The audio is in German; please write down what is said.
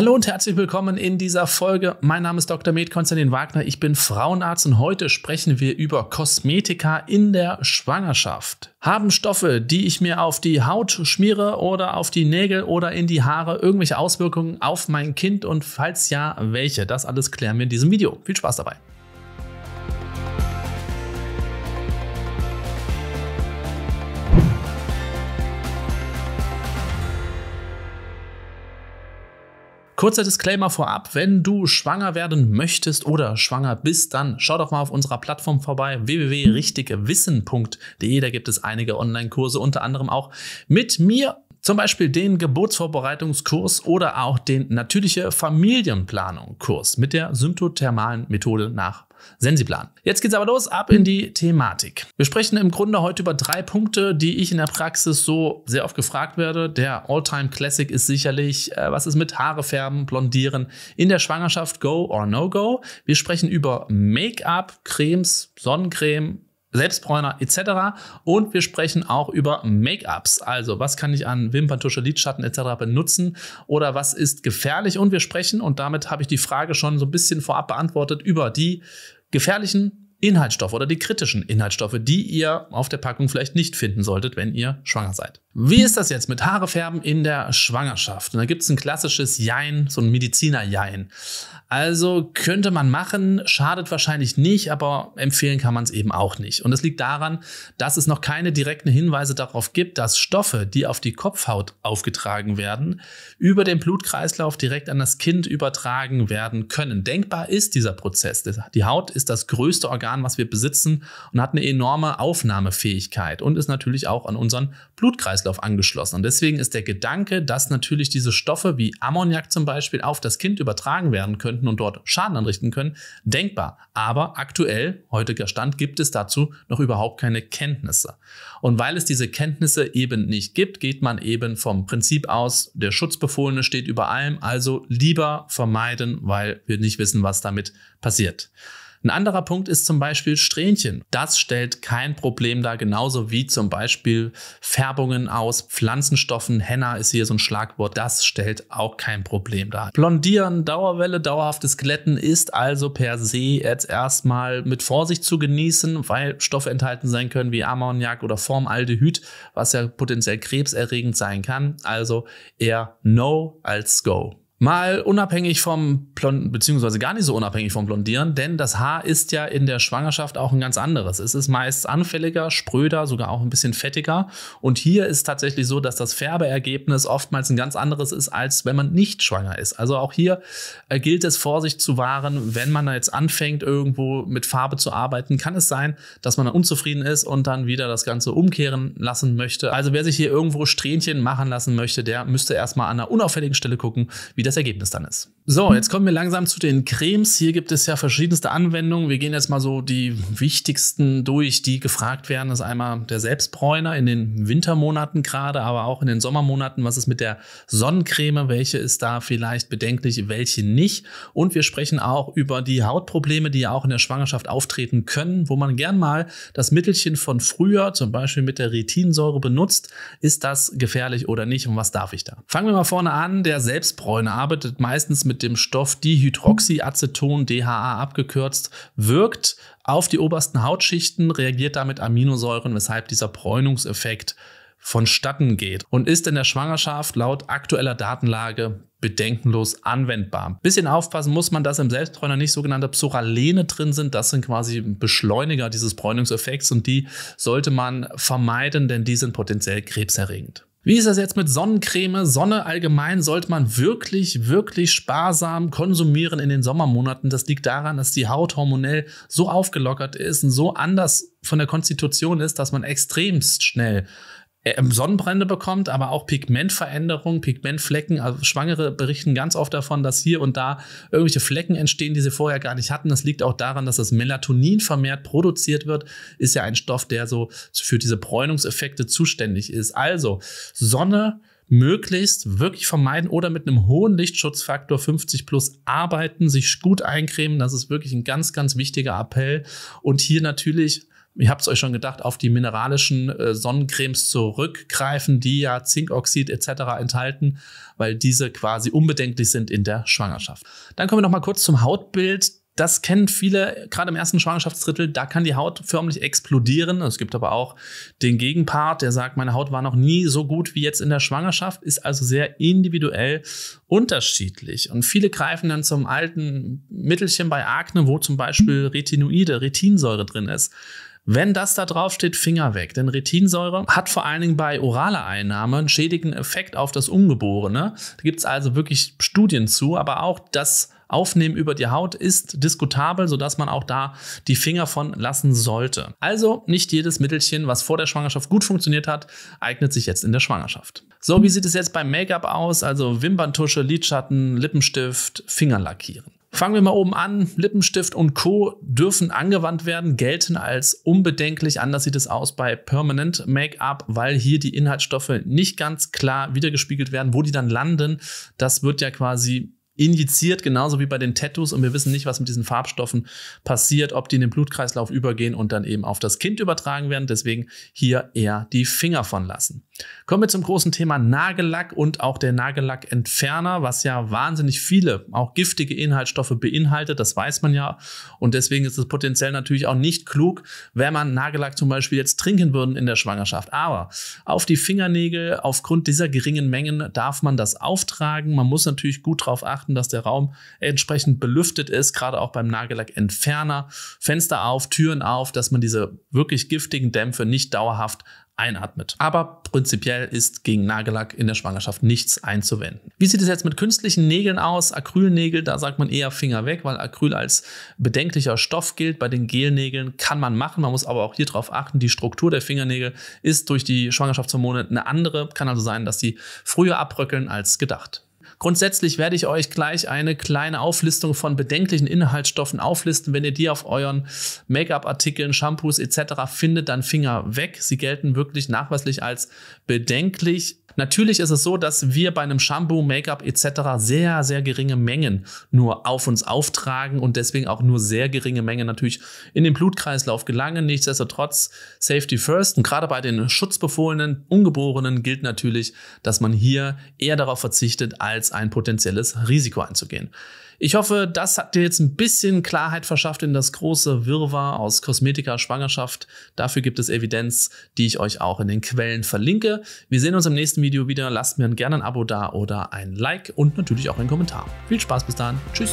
Hallo und herzlich willkommen in dieser Folge. Mein Name ist Dr. Med Konstantin Wagner. Ich bin Frauenarzt und heute sprechen wir über Kosmetika in der Schwangerschaft. Haben Stoffe, die ich mir auf die Haut schmiere oder auf die Nägel oder in die Haare irgendwelche Auswirkungen auf mein Kind und falls ja, welche? Das alles klären wir in diesem Video. Viel Spaß dabei. Kurzer Disclaimer vorab, wenn du schwanger werden möchtest oder schwanger bist, dann schau doch mal auf unserer Plattform vorbei www.richtigewissen.de. Da gibt es einige Online-Kurse, unter anderem auch mit mir zum Beispiel den Geburtsvorbereitungskurs oder auch den natürliche Familienplanung-Kurs mit der symptothermalen Methode nach Sensiplan. Jetzt geht's aber los, ab in die Thematik. Wir sprechen im Grunde heute über drei Punkte, die ich in der Praxis so sehr oft gefragt werde. Der All-Time-Classic ist sicherlich, äh, was ist mit Haare färben, blondieren, in der Schwangerschaft Go or No Go. Wir sprechen über Make-up, Cremes, Sonnencreme, Selbstbräuner etc. Und wir sprechen auch über Make-ups. Also was kann ich an Wimperntusche, Lidschatten etc. benutzen oder was ist gefährlich? Und wir sprechen, und damit habe ich die Frage schon so ein bisschen vorab beantwortet, über die gefährlichen Inhaltsstoffe oder die kritischen Inhaltsstoffe, die ihr auf der Packung vielleicht nicht finden solltet, wenn ihr schwanger seid. Wie ist das jetzt mit Haare färben in der Schwangerschaft? Und da gibt es ein klassisches Jein, so ein Mediziner-Jein. Also könnte man machen, schadet wahrscheinlich nicht, aber empfehlen kann man es eben auch nicht. Und das liegt daran, dass es noch keine direkten Hinweise darauf gibt, dass Stoffe, die auf die Kopfhaut aufgetragen werden, über den Blutkreislauf direkt an das Kind übertragen werden können. Denkbar ist dieser Prozess. Die Haut ist das größte Organ, was wir besitzen und hat eine enorme Aufnahmefähigkeit und ist natürlich auch an unseren Blutkreislauf Kreislauf angeschlossen. Und deswegen ist der Gedanke, dass natürlich diese Stoffe wie Ammoniak zum Beispiel auf das Kind übertragen werden könnten und dort Schaden anrichten können, denkbar. Aber aktuell, heutiger Stand, gibt es dazu noch überhaupt keine Kenntnisse. Und weil es diese Kenntnisse eben nicht gibt, geht man eben vom Prinzip aus, der Schutzbefohlene steht über allem, also lieber vermeiden, weil wir nicht wissen, was damit passiert. Ein anderer Punkt ist zum Beispiel Strähnchen. Das stellt kein Problem dar, genauso wie zum Beispiel Färbungen aus Pflanzenstoffen. Henna ist hier so ein Schlagwort. Das stellt auch kein Problem dar. Blondieren, Dauerwelle, dauerhaftes Glätten ist also per se jetzt erstmal mit Vorsicht zu genießen, weil Stoffe enthalten sein können wie Ammoniak oder Formaldehyd, was ja potenziell krebserregend sein kann. Also eher No als Go. Mal unabhängig vom Blondieren, beziehungsweise gar nicht so unabhängig vom Blondieren, denn das Haar ist ja in der Schwangerschaft auch ein ganz anderes. Es ist meist anfälliger, spröder, sogar auch ein bisschen fettiger. Und hier ist tatsächlich so, dass das Färbeergebnis oftmals ein ganz anderes ist, als wenn man nicht schwanger ist. Also auch hier äh, gilt es, Vorsicht zu wahren. Wenn man da jetzt anfängt, irgendwo mit Farbe zu arbeiten, kann es sein, dass man da unzufrieden ist und dann wieder das Ganze umkehren lassen möchte. Also wer sich hier irgendwo Strähnchen machen lassen möchte, der müsste erstmal an einer unauffälligen Stelle gucken, wie das das Ergebnis dann ist. So, jetzt kommen wir langsam zu den Cremes. Hier gibt es ja verschiedenste Anwendungen. Wir gehen jetzt mal so die wichtigsten durch, die gefragt werden. Das ist einmal der Selbstbräuner in den Wintermonaten gerade, aber auch in den Sommermonaten. Was ist mit der Sonnencreme? Welche ist da vielleicht bedenklich, welche nicht? Und wir sprechen auch über die Hautprobleme, die ja auch in der Schwangerschaft auftreten können, wo man gern mal das Mittelchen von früher, zum Beispiel mit der Retinsäure benutzt. Ist das gefährlich oder nicht und was darf ich da? Fangen wir mal vorne an, der Selbstbräuner arbeitet meistens mit dem Stoff Dihydroxyaceton, DHA abgekürzt, wirkt auf die obersten Hautschichten, reagiert damit Aminosäuren, weshalb dieser Bräunungseffekt vonstatten geht und ist in der Schwangerschaft laut aktueller Datenlage bedenkenlos anwendbar. Bisschen aufpassen muss man, dass im Selbstbräuner nicht sogenannte Psoralene drin sind. Das sind quasi Beschleuniger dieses Bräunungseffekts und die sollte man vermeiden, denn die sind potenziell krebserregend. Wie ist das jetzt mit Sonnencreme? Sonne allgemein sollte man wirklich, wirklich sparsam konsumieren in den Sommermonaten. Das liegt daran, dass die Haut hormonell so aufgelockert ist und so anders von der Konstitution ist, dass man extremst schnell äh, Sonnenbrände bekommt, aber auch Pigmentveränderungen, Pigmentflecken. Also Schwangere berichten ganz oft davon, dass hier und da irgendwelche Flecken entstehen, die sie vorher gar nicht hatten. Das liegt auch daran, dass das Melatonin vermehrt produziert wird. Ist ja ein Stoff, der so für diese Bräunungseffekte zuständig ist. Also Sonne möglichst wirklich vermeiden oder mit einem hohen Lichtschutzfaktor 50 plus arbeiten, sich gut eincremen. Das ist wirklich ein ganz, ganz wichtiger Appell. Und hier natürlich ihr habt es euch schon gedacht, auf die mineralischen äh, Sonnencremes zurückgreifen, die ja Zinkoxid etc. enthalten, weil diese quasi unbedenklich sind in der Schwangerschaft. Dann kommen wir noch mal kurz zum Hautbild. Das kennen viele, gerade im ersten Schwangerschaftsdrittel, da kann die Haut förmlich explodieren. Es gibt aber auch den Gegenpart, der sagt, meine Haut war noch nie so gut wie jetzt in der Schwangerschaft, ist also sehr individuell unterschiedlich. Und viele greifen dann zum alten Mittelchen bei Akne, wo zum Beispiel Retinoide, Retinsäure drin ist. Wenn das da drauf steht, Finger weg. Denn Retinsäure hat vor allen Dingen bei oraler Einnahme einen schädigenden Effekt auf das Ungeborene. Da gibt es also wirklich Studien zu, aber auch das Aufnehmen über die Haut ist diskutabel, sodass man auch da die Finger von lassen sollte. Also nicht jedes Mittelchen, was vor der Schwangerschaft gut funktioniert hat, eignet sich jetzt in der Schwangerschaft. So, wie sieht es jetzt beim Make-up aus? Also Wimperntusche, Lidschatten, Lippenstift, Finger lackieren. Fangen wir mal oben an. Lippenstift und Co. dürfen angewandt werden, gelten als unbedenklich. Anders sieht es aus bei Permanent Make-up, weil hier die Inhaltsstoffe nicht ganz klar wiedergespiegelt werden. Wo die dann landen, das wird ja quasi injiziert, genauso wie bei den Tattoos. Und wir wissen nicht, was mit diesen Farbstoffen passiert, ob die in den Blutkreislauf übergehen und dann eben auf das Kind übertragen werden. Deswegen hier eher die Finger von lassen. Kommen wir zum großen Thema Nagellack und auch der Nagellackentferner, was ja wahnsinnig viele, auch giftige Inhaltsstoffe beinhaltet, das weiß man ja. Und deswegen ist es potenziell natürlich auch nicht klug, wenn man Nagellack zum Beispiel jetzt trinken würde in der Schwangerschaft. Aber auf die Fingernägel, aufgrund dieser geringen Mengen darf man das auftragen. Man muss natürlich gut darauf achten, dass der Raum entsprechend belüftet ist, gerade auch beim Nagellackentferner. Fenster auf, Türen auf, dass man diese wirklich giftigen Dämpfe nicht dauerhaft einatmet. Aber prinzipiell ist gegen Nagellack in der Schwangerschaft nichts einzuwenden. Wie sieht es jetzt mit künstlichen Nägeln aus? Acrylnägel, da sagt man eher Finger weg, weil Acryl als bedenklicher Stoff gilt. Bei den Gelnägeln kann man machen, man muss aber auch hier drauf achten, die Struktur der Fingernägel ist durch die Schwangerschaftshormone eine andere. Kann also sein, dass sie früher abröckeln als gedacht. Grundsätzlich werde ich euch gleich eine kleine Auflistung von bedenklichen Inhaltsstoffen auflisten. Wenn ihr die auf euren Make-up-Artikeln, Shampoos etc. findet, dann Finger weg. Sie gelten wirklich nachweislich als bedenklich Natürlich ist es so, dass wir bei einem Shampoo, Make-up etc. sehr, sehr geringe Mengen nur auf uns auftragen und deswegen auch nur sehr geringe Mengen natürlich in den Blutkreislauf gelangen. Nichtsdestotrotz Safety First und gerade bei den Schutzbefohlenen, Ungeborenen gilt natürlich, dass man hier eher darauf verzichtet, als ein potenzielles Risiko einzugehen. Ich hoffe, das hat dir jetzt ein bisschen Klarheit verschafft in das große Wirrwarr aus Kosmetika, Schwangerschaft. Dafür gibt es Evidenz, die ich euch auch in den Quellen verlinke. Wir sehen uns im nächsten Video wieder. Lasst mir gerne ein Abo da oder ein Like und natürlich auch einen Kommentar. Viel Spaß bis dann. Tschüss.